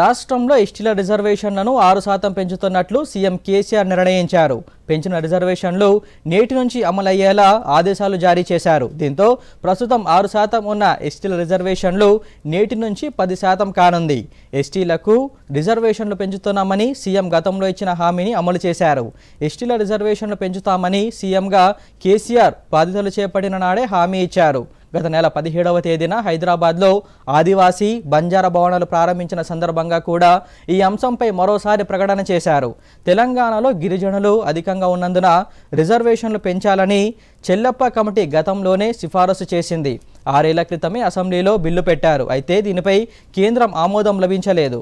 రాష్ట్రంలో ఎస్టీల రిజర్వేషన్లను ఆరు శాతం పెంచుతున్నట్లు సీఎం కేసీఆర్ నిర్ణయించారు పెంచిన రిజర్వేషన్లు నేటి నుంచి అమలయ్యేలా ఆదేశాలు జారీ చేశారు దీంతో ప్రస్తుతం ఆరు శాతం ఉన్న ఎస్టీల రిజర్వేషన్లు నేటి నుంచి పది శాతం కానుంది ఎస్టీలకు రిజర్వేషన్లు పెంచుతున్నామని సీఎం గతంలో ఇచ్చిన హామీని అమలు చేశారు ఎస్టీల రిజర్వేషన్లు పెంచుతామని సీఎంగా కేసీఆర్ బాధ్యతలు చేపట్టిన నాడే హామీ ఇచ్చారు గత నెల పదిహేడవ తేదీన హైదరాబాద్లో ఆదివాసీ బంజారా భవనాలు ప్రారంభించిన సందర్భంగా కూడా ఈ అంశంపై మరోసారి ప్రకటన చేశారు తెలంగాణలో గిరిజనులు అధికంగా ఉన్నందున రిజర్వేషన్లు పెంచాలని చెల్లప్ప కమిటీ గతంలోనే సిఫారసు చేసింది ఆరేళ్ల క్రితమే అసెంబ్లీలో బిల్లు పెట్టారు అయితే దీనిపై కేంద్రం ఆమోదం లభించలేదు